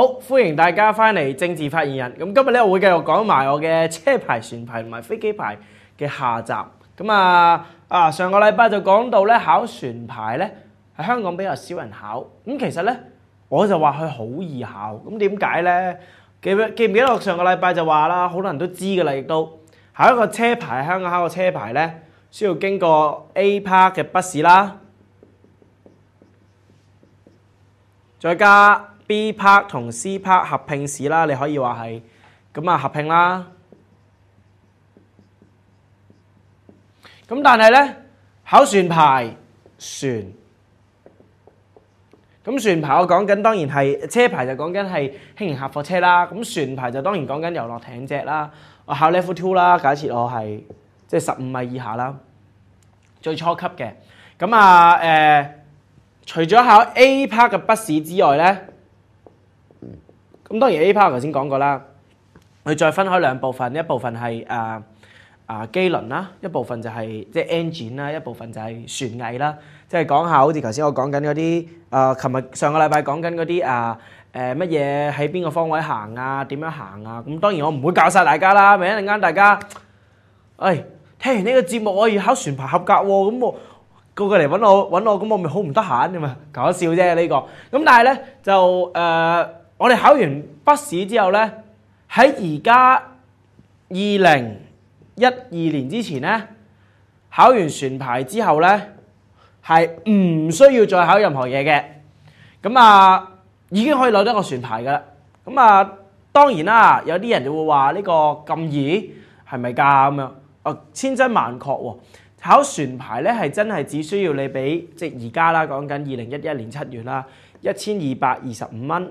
好，歡迎大家翻嚟政治發言人。咁今日咧，我會繼續講埋我嘅車牌、船牌同埋飛機牌嘅下集。咁啊啊，上個禮拜就講到咧考船牌咧，喺香港比較少人考。咁其實咧，我就話佢好易考。咁點解咧？記唔記唔記得我上個禮拜就話啦？好多人都知噶啦，亦都考一個車牌，香港考個車牌咧，需要經過 A part 嘅筆試啦，再加。B part 同 C part 合併試啦，你可以話係咁啊，合併啦。咁但係咧考船牌船，咁船牌我講緊當然係車牌就講緊係輕型客貨車啦。咁船牌就當然講緊遊樂艇隻啦。我考 Level Two 啦，假設我係即係十五米以下啦，最初級嘅咁啊。誒，除咗考 A part 嘅筆試之外咧。咁當然 A p r 我頭先講過啦，佢再分開兩部分，一部分係誒啊機輪啦，一部分就係即係 engine 啦，一部分就係船藝啦。即係講下好似頭先我講緊嗰啲誒，琴日上個禮拜講緊嗰啲誒誒乜嘢喺邊個方位行啊，點樣行啊？咁當然我唔會教晒大家啦，咪一陣間大家誒聽完呢個節目我要考船牌合格喎，咁我過嚟揾我揾我，咁我咪好唔得閒㗎嘛？搞笑啫呢個，咁但係咧就誒。我哋考完筆試之後呢，喺而家二零一二年之前呢，考完船牌之後呢，係唔需要再考任何嘢嘅。咁啊，已經可以攞到個船牌噶啦。咁啊，當然啦，有啲人就會話呢個咁易係咪？噶咁樣哦，千真萬確喎。考船牌咧係真係只需要你俾即而家啦，講緊二零一一年七月啦，一千二百二十五蚊。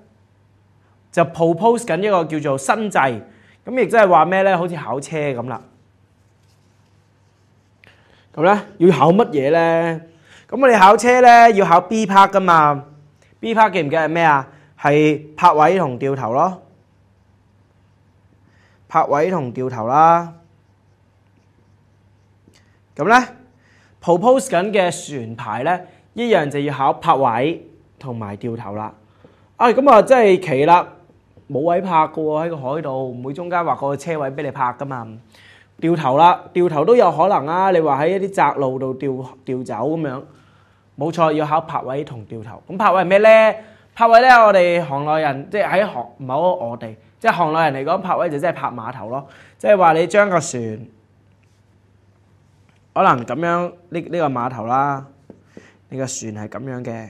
就 propose 緊一個叫做新制，咁亦即係話咩咧？好似考車咁啦，咁咧要考乜嘢咧？咁我哋考車咧要考 B part 噶嘛？B part 記唔記得係咩啊？係泊位同掉頭咯，泊位同掉頭啦。咁咧 propose 緊嘅船牌咧一樣就要考泊位同埋掉頭啦。啊，咁啊，真係奇啦～冇位拍嘅喎，喺個海度，唔會中間劃個車位俾你拍噶嘛。掉頭啦，掉頭都有可能啊！你話喺一啲窄路度掉掉走咁樣，冇錯，要考泊位同掉頭。咁泊位係咩咧？泊位咧，我哋行內人即係喺行，唔好我哋即係行內人嚟講，泊位就即係泊碼頭咯。即係話你將個船可能咁樣呢呢個碼頭啦，你個船係咁樣嘅。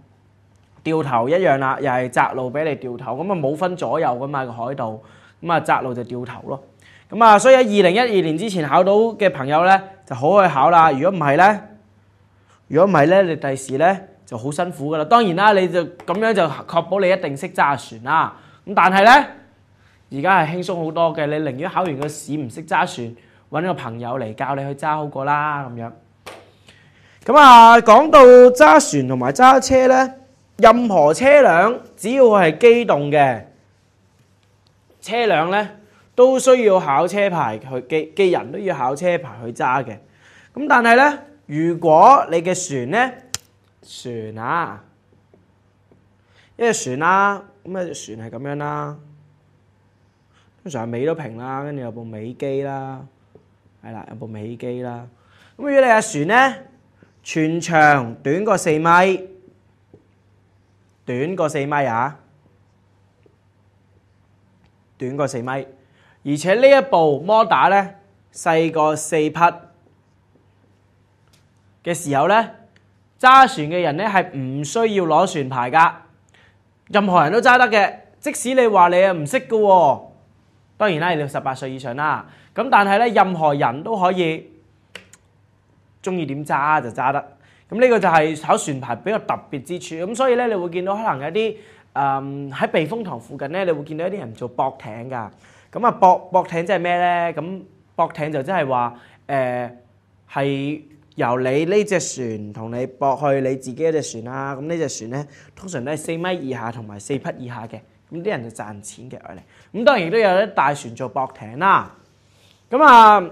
掉頭一樣啦，又係窄路俾你掉頭咁啊，冇分左右噶嘛個海道咁啊，窄路就掉頭咯。咁啊，所以喺二零一二年之前考到嘅朋友咧就好去考啦。如果唔係咧，如果唔係咧，你第時咧就好辛苦噶啦。當然啦，你就咁樣就確保你一定識揸船啦。咁但係咧，而家係輕鬆好多嘅。你寧願考完個試唔識揸船，揾個朋友嚟教你去揸好過啦。咁樣咁啊，講到揸船同埋揸車咧。任何车辆只要系机动嘅车辆咧，都需要考车牌去嘅嘅人都要考车牌去揸嘅。咁但系咧，如果你嘅船咧，船啊，一只船啦，咁啊只船系咁样啦，通常尾都平啦，跟住有部尾机啦，系啦，有部尾机啦。咁如果你嘅船咧，全长短过四米。短個四米啊，短個四米，而且呢一部摩打咧細過四匹嘅時候咧，揸船嘅人咧係唔需要攞船牌噶，任何人都揸得嘅，即使你話你啊唔識喎，當然啦，你要十八歲以上啦，咁但係咧任何人都可以中意點揸就揸得。咁呢個就係跑船牌比較特別之處，咁所以咧，你會見到可能一啲誒喺避風塘附近咧，你會見到一啲人做駁艇噶，咁啊駁博艇即係咩咧？咁駁艇就即係話誒係由你呢只船同你駁去你自己一隻船啦，咁呢只船咧通常咧四米以下同埋四匹以下嘅，咁啲人就賺錢嘅嚟，咁當然亦都有啲大船做駁艇啦，咁啊。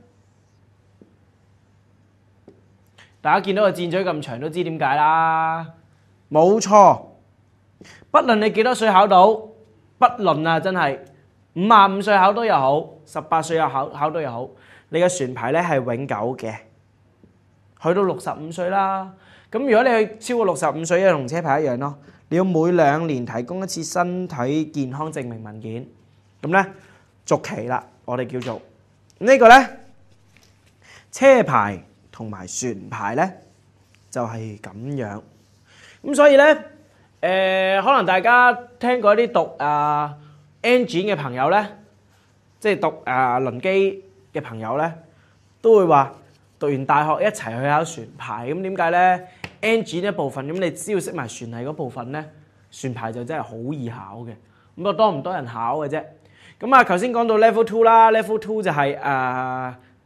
大家見到個箭嘴咁長都知點解啦，冇錯。不論你幾多歲考到，不論啊，真係五萬五歲考到又好，十八歲又考考到又好，你嘅船牌咧係永久嘅。去到六十五歲啦，咁如果你去超過六十五歲，一同車牌一樣咯。你要每兩年提供一次身體健康證明文件，咁咧續期啦。我哋叫做呢個咧車牌。同埋船牌咧，就系咁样。咁所以咧，诶，可能大家听过啲读啊 N 卷嘅朋友咧，即系读啊轮机嘅朋友咧，都会话读完大学一齐去考船牌。咁点解咧？N g 卷一部分，咁你只要识埋船系嗰部分咧，船牌就真系好易考嘅。咁啊多唔多人考嘅啫。咁啊，头先讲到 Level Two 啦，Level Two 就系啊。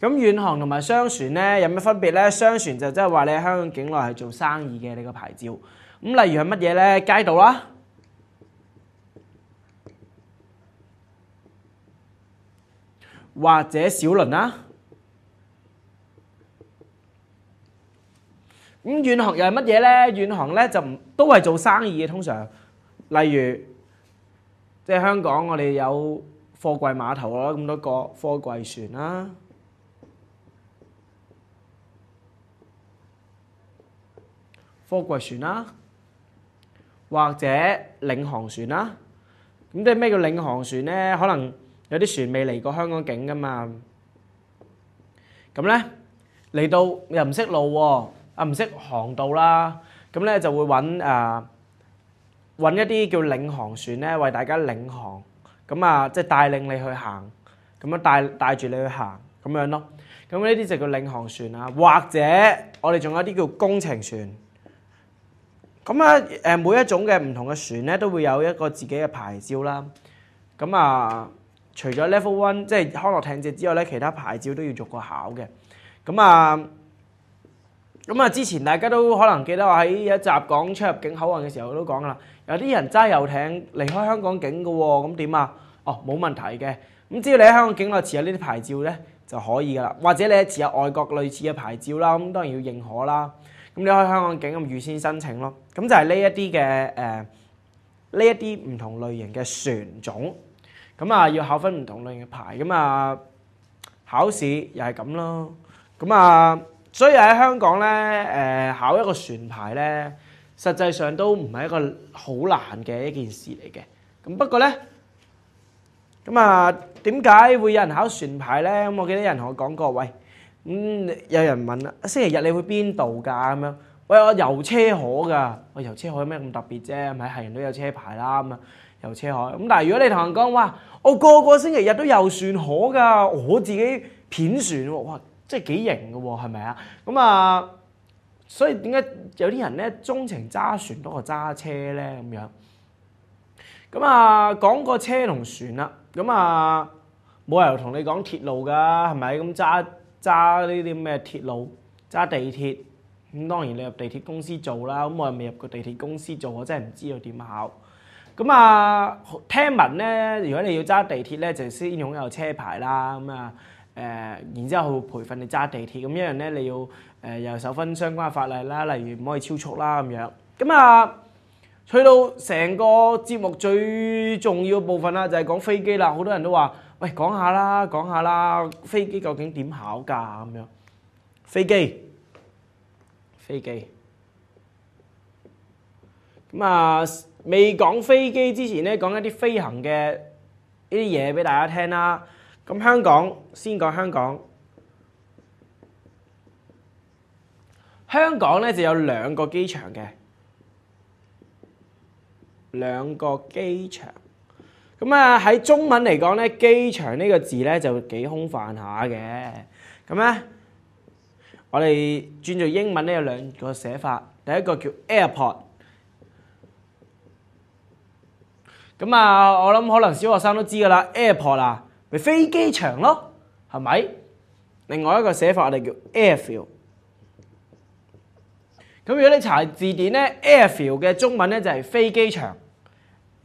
咁遠航同埋商船咧有咩分別咧？商船就即係話你喺香港境內係做生意嘅，你個牌照咁。例如係乜嘢咧？街道啦，或者小輪啦。咁遠航又係乜嘢咧？遠航咧就都係做生意嘅，通常例如即係香港，我哋有貨櫃碼頭啦，咁多個貨櫃船啦。貨櫃船啦，或者領航船啦。咁即係咩叫領航船咧？可能有啲船未嚟過香港境噶嘛。咁咧嚟到又唔識路，啊唔識航道啦。咁咧就會揾誒揾一啲叫領航船咧，為大家領航咁啊，即係帶領你去行，咁樣帶帶住你去行咁樣咯。咁呢啲就叫領航船啊，或者我哋仲有啲叫工程船。咁啊，誒每一種嘅唔同嘅船咧，都會有一個自己嘅牌照啦。咁啊，除咗 Level One 即係康樂艇隻之外咧，其他牌照都要逐個考嘅。咁啊，咁啊，之前大家都可能記得我喺一集講出入境口岸嘅時候都講啦，有啲人揸遊艇離開香港境嘅喎，咁點啊？哦，冇問題嘅。咁只要你喺香港境內持有呢啲牌照咧，就可以噶啦。或者你持有外國類似嘅牌照啦，咁當然要認可啦。咁你可以香港警咁預先申請咯，咁就係呢一啲嘅誒，呢一啲唔同類型嘅船種，咁啊要考分唔同類型嘅牌，咁啊考試又係咁咯，咁啊所以喺香港咧誒考一個船牌咧，實際上都唔係一個好難嘅一件事嚟嘅，咁不過咧，咁啊點解會有人考船牌咧？咁我記得有人同我講過，喂。咁有人問啦，星期日你去邊度㗎？咁樣，喂，我遊車河㗎。我遊車河有咩咁特別啫？咪係人都有車牌啦。咁啊遊車河咁，但係如果你同人講哇，我個個星期日都遊船河㗎，我自己片船喎。哇，即係幾型㗎喎，係咪啊？咁啊，所以點解有啲人咧鍾情揸船多過揸車咧？咁樣咁啊，講個車同船啦，咁啊冇人同你講鐵路㗎，係咪咁揸？揸呢啲咩鐵路，揸地鐵咁當然你入地鐵公司做啦，咁我又未入過地鐵公司做，我真係唔知道點考。咁啊，聽聞咧，如果你要揸地鐵咧，就先擁有車牌啦，咁啊，誒，然之後去培訓你揸地鐵，咁一樣咧，你要誒又守分相關法例啦，例如唔可以超速啦咁樣。咁啊，去到成個節目最重要部分啦，就係講飛機啦，好多人都話。喂，講下啦，講下啦，飛機究竟點考㗎咁樣？飛機，飛機。咁啊，未講飛機之前咧，講一啲飛行嘅呢啲嘢俾大家聽啦。咁香港先講香港，香港咧就有兩個機場嘅，兩個機場。咁啊，喺中文嚟講咧，機場呢個字咧就幾空泛下嘅。咁咧，我哋轉做英文咧有兩個寫法，第一個叫 airport。咁啊，我諗可能小學生都知㗎啦，airport 啊，咪飛機場咯，係咪？另外一個寫法我哋叫 airfield。咁如果你查字典咧，airfield 嘅中文咧就係飛機場。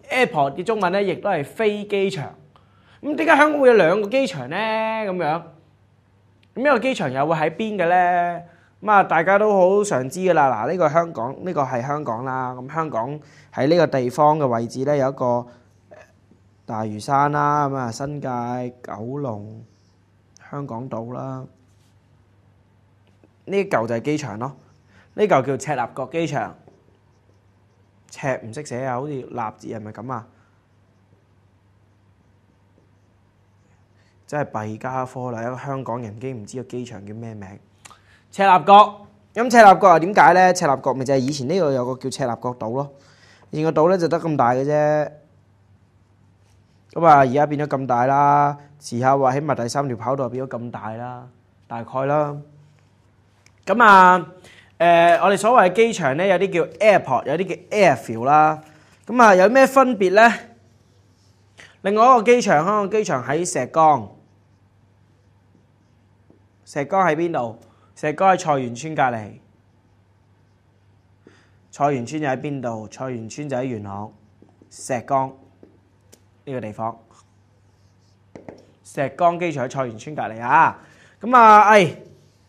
Apple 嘅中文咧，亦都係飛機場。咁點解香港會有兩個機場咧？咁樣，咁一個機場又會喺邊嘅咧？咁啊，大家都好常知噶啦。嗱，呢個香港，呢個係香港啦。咁香港喺呢個地方嘅位置咧，有一個大嶼山啦，咁啊新界、九龍、香港島啦。呢嚿就係機場咯。呢嚿叫赤鱲角機場。尺唔識寫啊，好似立字係咪咁啊？真係弊家科啦！一個香港人竟然唔知個機場叫咩名？赤立角。咁赤立角又點解咧？赤立角咪就係以前呢度有個叫赤立角島咯。而個島咧就得咁大嘅啫。咁啊，而家變咗咁大啦。時下話起埋第三條跑道，變咗咁大啦，大概啦。咁啊～誒，我哋所謂嘅機場咧，有啲叫 airport，有啲叫 airfield 啦。咁啊，有咩分別咧？另外一個機場，香港機場喺石崗。石崗喺邊度？石崗喺菜園村隔離。菜園村又喺邊度？菜園村就喺元朗石崗呢個地方。石崗機場喺菜園村隔離啊！咁啊，誒。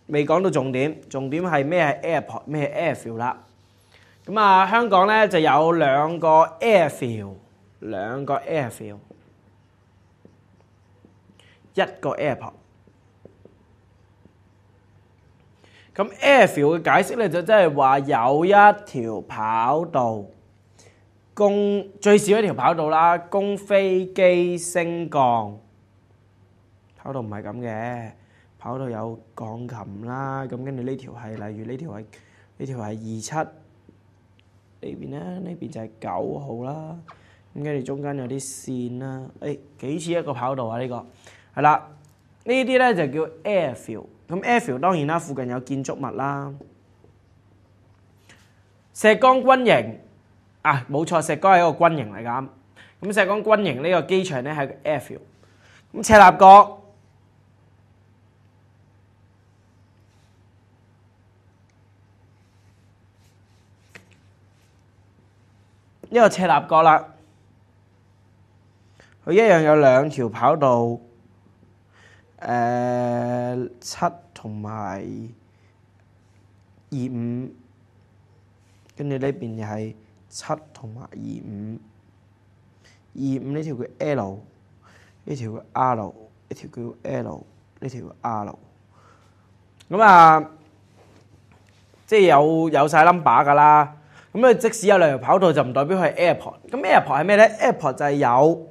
未講到重點，重點係咩？Airport 咩 Airfield 啦，咁啊香港咧就有兩個 Airfield，兩個 Airfield，一個 airport。咁 Airfield 嘅解釋咧就即係話有一條跑道供最少一條跑道啦，供飛機升降。跑道唔係咁嘅。跑道有鋼琴啦，咁跟住呢條係，例如呢條係，呢條係二七呢邊咧，呢邊就係九號啦。咁跟住中間有啲線啦，誒幾似一個跑道啊？呢個係啦，呢啲咧就叫 airfield。咁 airfield 當然啦，附近有建築物啦。石崗軍營啊，冇錯，石崗係一個軍營嚟㗎。咁石崗軍營呢個機場咧係 airfield。咁赤鱲角。一个斜立角啦，佢一样有两条跑道，诶七同埋二五，跟住呢边又系七同埋二五，二五呢条叫 L，呢条叫 R，呢条叫 L，呢条 R，咁啊，即系有有晒 number 噶啦。咁咧，即使有兩條跑道，就唔代表佢係 airport。咁 airport 係咩咧？airport 就係有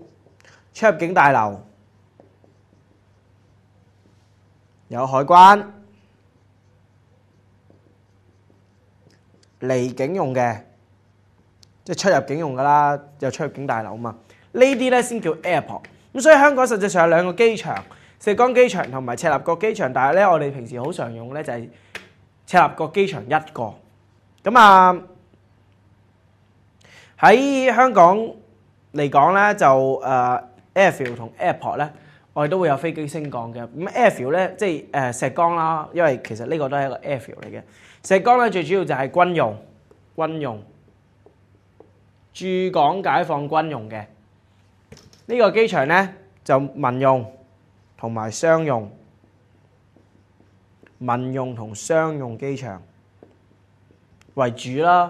出入境大樓，有海關離境用嘅，即係出入境用噶啦，有出入境大樓啊嘛。呢啲咧先叫 airport。咁所以香港實際上有兩個機場，赤光機場同埋赤立角機場。但係咧，我哋平時好常用咧就係赤立角機場一個咁啊。喺香港嚟讲咧，就誒 a i r f i e l d 同 Airport 咧，我哋都會有飛機升降嘅。咁 a i r f i e l d 咧，即係誒石崗啦，因為其實呢個都係一個 a i r f i e l d 嚟嘅。石崗咧，最主要就係軍用、軍用駐港解放軍用嘅。呢個機場咧就民用同埋商用，民用同商用機場為主啦。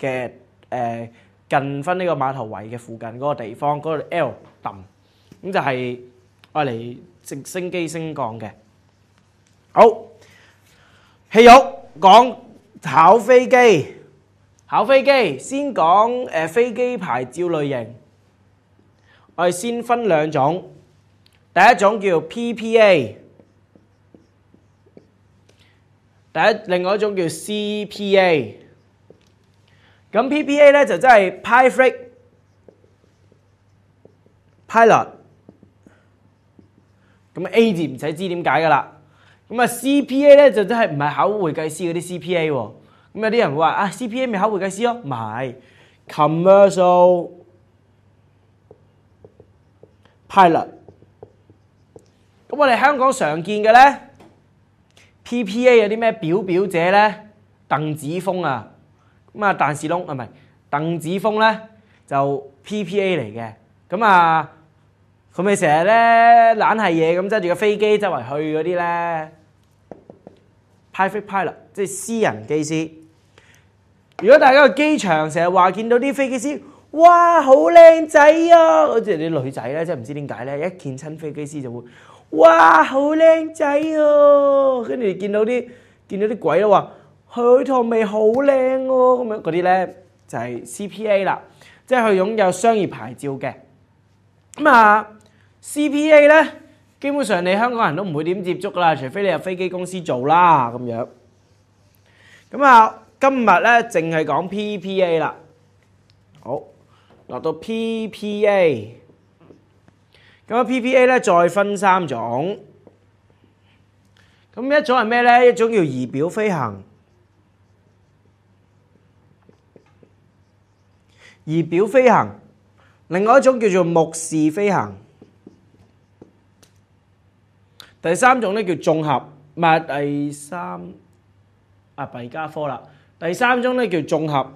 嘅誒近翻呢個碼頭圍嘅附近嗰個地方嗰個 L 氈，咁就係愛嚟直升機升降嘅。好，氣玉講考飛機，考飛機先講誒飛機牌照類型，我哋先分兩種，第一種叫 PPA，第一另外一種叫 CPA。咁 PBA 咧就真係 pilot，咁 A 字唔使知點解噶啦。咁啊 CPA 咧就真係唔係考會計師嗰啲 CPA 喎。咁有啲人會話啊 CPA 咪考會計師咯，唔係 commercial pilot。咁我哋香港常見嘅咧 p p a 有啲咩表表姐咧？鄧子峰啊！咁啊，鄧士隆唔係，鄧子風咧就 P P A 嚟嘅，咁啊佢咪成日咧懶係嘢咁揸住個飛機周圍去嗰啲咧，private pilot 即係私人機師。如果大家個機場成日話見到啲飛機師，哇好靚仔啊！好嗰啲女仔咧，即係唔知點解咧，一見親飛機師就會哇好靚仔啊！跟住見到啲見到啲鬼啦話。佢套味好靚喎，咁樣嗰啲咧就係 CPA 啦，即係佢擁有商業牌照嘅。咁啊，CPA 咧基本上你香港人都唔會點接觸噶啦，除非你入飛機公司做啦咁樣。咁啊，今日咧淨係講 PPA 啦。好，落到 PPA。咁啊，PPA 咧再分三種。咁一種係咩咧？一種叫儀表飛行。仪表飞行，另外一種叫做目視飛行，第三種咧叫綜合，唔系第三啊，幣加科啦。第三種咧叫綜合，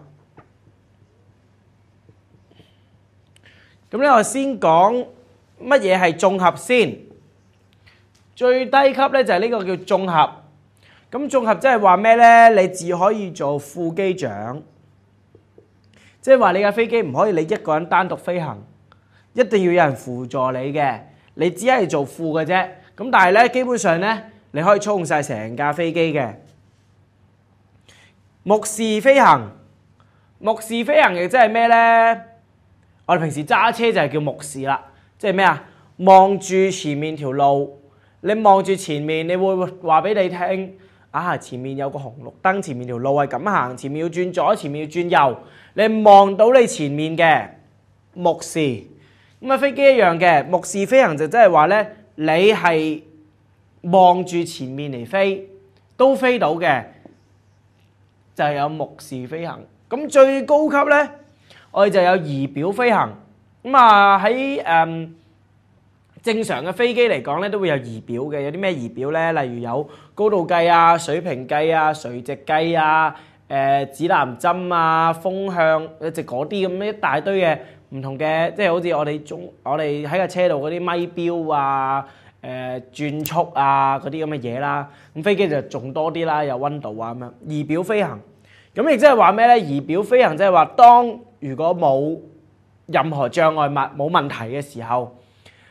咁咧我先講乜嘢係綜合先。最低級咧就係呢個叫綜合，咁綜合即係話咩咧？你只可以做副機長。即係話你架飛機唔可以你一個人單獨飛行，一定要有人輔助你嘅。你只係做副嘅啫。咁但係咧，基本上咧，你可以操控晒成架飛機嘅目視飛行。目視飛行嘅即係咩咧？我哋平時揸車就係叫目視啦，即係咩啊？望住前面條路，你望住前面，你會話俾你聽。啊！前面有個紅綠燈，前面條路係咁行，前面要轉左，前面要轉右。你望到你前面嘅目視，咁啊飛機一樣嘅目視飛行就即係話咧，你係望住前面嚟飛，都飛到嘅，就係有目視飛行。咁最高級咧，我哋就有儀表飛行。咁啊喺誒。正常嘅飛機嚟講咧，都會有儀表嘅。有啲咩儀表咧？例如有高度計啊、水平計啊、垂直計啊、誒指南針啊、風向，直嗰啲咁一大堆嘅唔同嘅，即係好似我哋中我哋喺架車度嗰啲咪錶啊、誒轉速啊嗰啲咁嘅嘢啦。咁飛機就仲多啲啦，有温度啊咁樣。儀表飛行咁亦即係話咩咧？儀表飛行即係話，當如果冇任何障礙物冇問題嘅時候。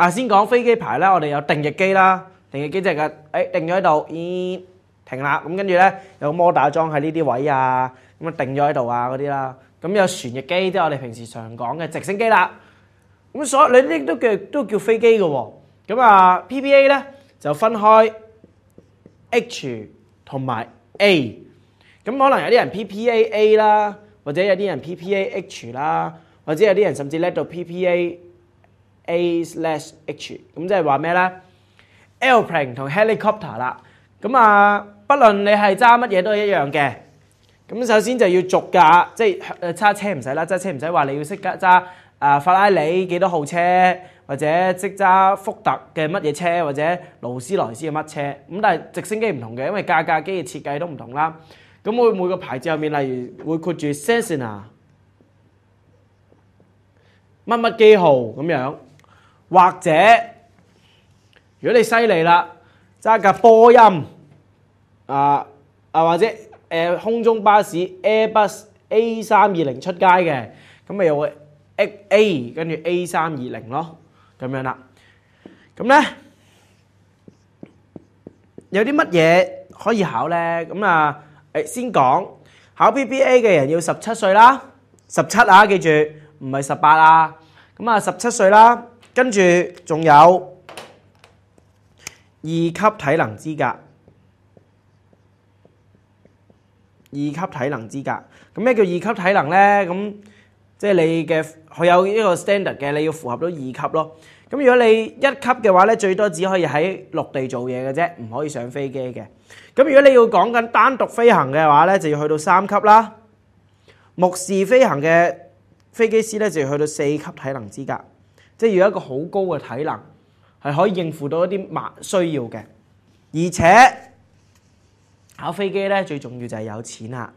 啊！先講飛機牌咧，我哋有定翼機啦，定翼機即係嘅，定咗喺度，咦停啦咁跟住咧有摩打裝喺呢啲位啊，咁啊定咗喺度啊嗰啲啦，咁有旋翼機即係我哋平時常講嘅直升機啦，咁所你呢啲都叫都叫飛機嘅喎，咁啊 PBA 咧就分開 H 同埋 A，咁可能有啲人 p p a a 啦，或者有啲人 p p a h 啦，或者有啲人甚至叻到 p p a A less H，咁即系话咩咧？Airplane 同 helicopter 啦，咁啊，不论你系揸乜嘢都系一样嘅。咁首先就要逐架，即系揸车唔使啦，揸车唔使话你要识揸啊法拉利几多号车，或者識揸福特嘅乜嘢车，或者劳斯莱斯嘅乜车。咁但系直升机唔同嘅，因为架架机嘅设计都唔同啦。咁会每个牌子入面，例如会括住 s e n a 乜乜机号咁样。或者如果你犀利啦，揸架波音啊啊，或者誒空中巴士 Airbus A 三二零出街嘅咁咪又會 A A 跟住 A 三二零咯，咁樣啦。咁咧有啲乜嘢可以考咧？咁啊誒，先講考 P b A 嘅人要十七歲啦，十七啊，記住唔係十八啊。咁啊，十七歲啦。跟住仲有二級體能資格，二級體能資格。咁咩叫二級體能咧？咁即系你嘅佢有呢個 s t a n d a r d 嘅，你要符合到二級咯。咁如果你一級嘅話咧，最多只可以喺陸地做嘢嘅啫，唔可以上飛機嘅。咁如果你要講緊單獨飛行嘅話咧，就要去到三級啦。目視飛行嘅飛機師咧，就要去到四級體能資格。即係要一個好高嘅體能，係可以應付到一啲需要嘅。而且考飛機咧，最重要就係有錢啦。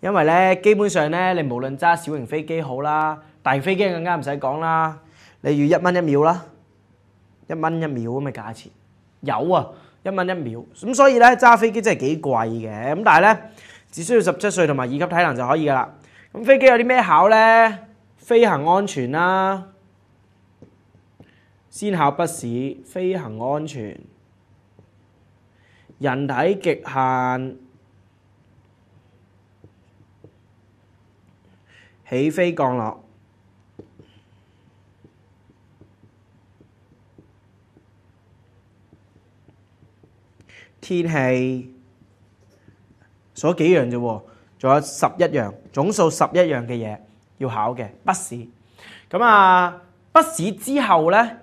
因為咧，基本上咧，你無論揸小型飛機好啦，大飛機更加唔使講啦。你要一蚊一秒啦，一蚊一秒咁嘅價錢有啊，一蚊一秒咁。所以咧，揸飛機真係幾貴嘅咁，但係咧只需要十七歲同埋二級體能就可以噶啦。咁飛機有啲咩考咧？飛行安全啦。先考筆試，飛行安全、人體極限、起飛降落、天氣，所幾樣啫喎，仲有十一樣，總數十一樣嘅嘢要考嘅筆試。咁啊，筆試之後咧？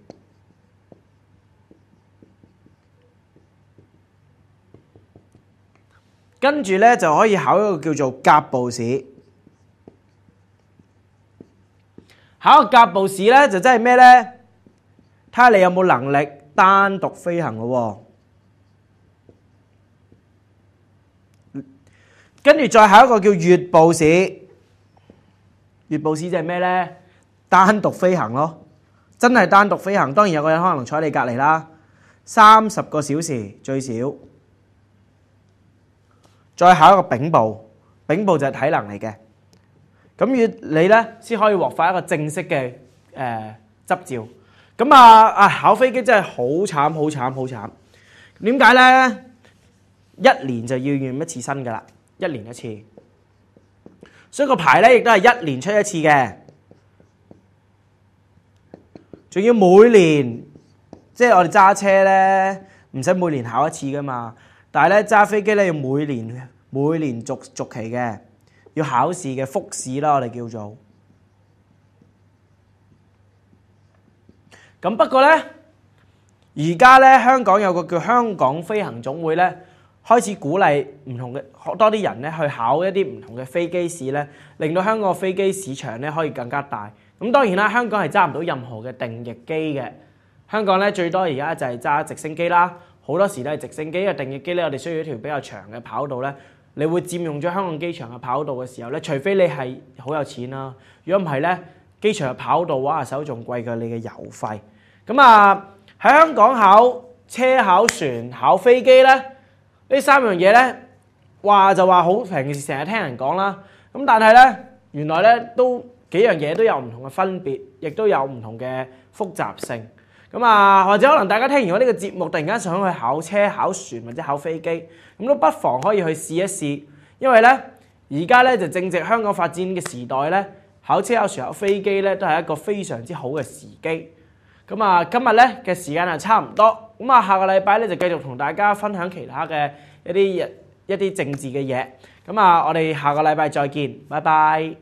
跟住咧，就可以考一个叫做甲步试，考个甲步试咧，就真系咩咧？睇下你有冇能力单独飞行咯。跟住再考一个叫月步试，月步试即系咩咧？单独飞行咯，真系单独飞行。当然有个人可能坐喺你隔篱啦，三十个小时最少。再考一个丙部，丙部就系体能嚟嘅，咁要你咧先可以获发一个正式嘅诶执照。咁啊，啊考飞机真系好惨，好惨，好惨。点解咧？一年就要验一次身噶啦，一年一次，所以个牌咧亦都系一年出一次嘅，仲要每年，即系我哋揸车咧唔使每年考一次噶嘛，但系咧揸飞机咧要每年。每年續逐期嘅要考試嘅複試啦，我哋叫做咁。不過咧，而家咧香港有個叫香港飛行總會咧，開始鼓勵唔同嘅多啲人咧去考一啲唔同嘅飛機試咧，令到香港飛機市場咧可以更加大。咁當然啦，香港係揸唔到任何嘅定翼機嘅。香港咧最多而家就係揸直升機啦，好多時係直升機嘅定翼機咧，我哋需要一條比較長嘅跑道咧。你會佔用咗香港機場嘅跑道嘅時候咧，除非你係好有錢啦，如果唔係咧，機場嘅跑道嘅話，手仲貴過你嘅油費。咁啊，喺香港考車、考船、考飛機咧，呢三樣嘢咧，話就話好平，成日聽人講啦。咁但係咧，原來咧都幾樣嘢都有唔同嘅分別，亦都有唔同嘅複雜性。咁啊，或者可能大家聽完我呢個節目，突然間想去考車、考船或者考飛機。咁都不妨可以去試一試，因為咧而家咧就正值香港發展嘅時代咧，考車有船考飛機咧都係一個非常之好嘅時機。咁啊，今日咧嘅時間啊差唔多，咁啊下個禮拜咧就繼續同大家分享其他嘅一啲一啲政治嘅嘢。咁啊，我哋下個禮拜再見，拜拜。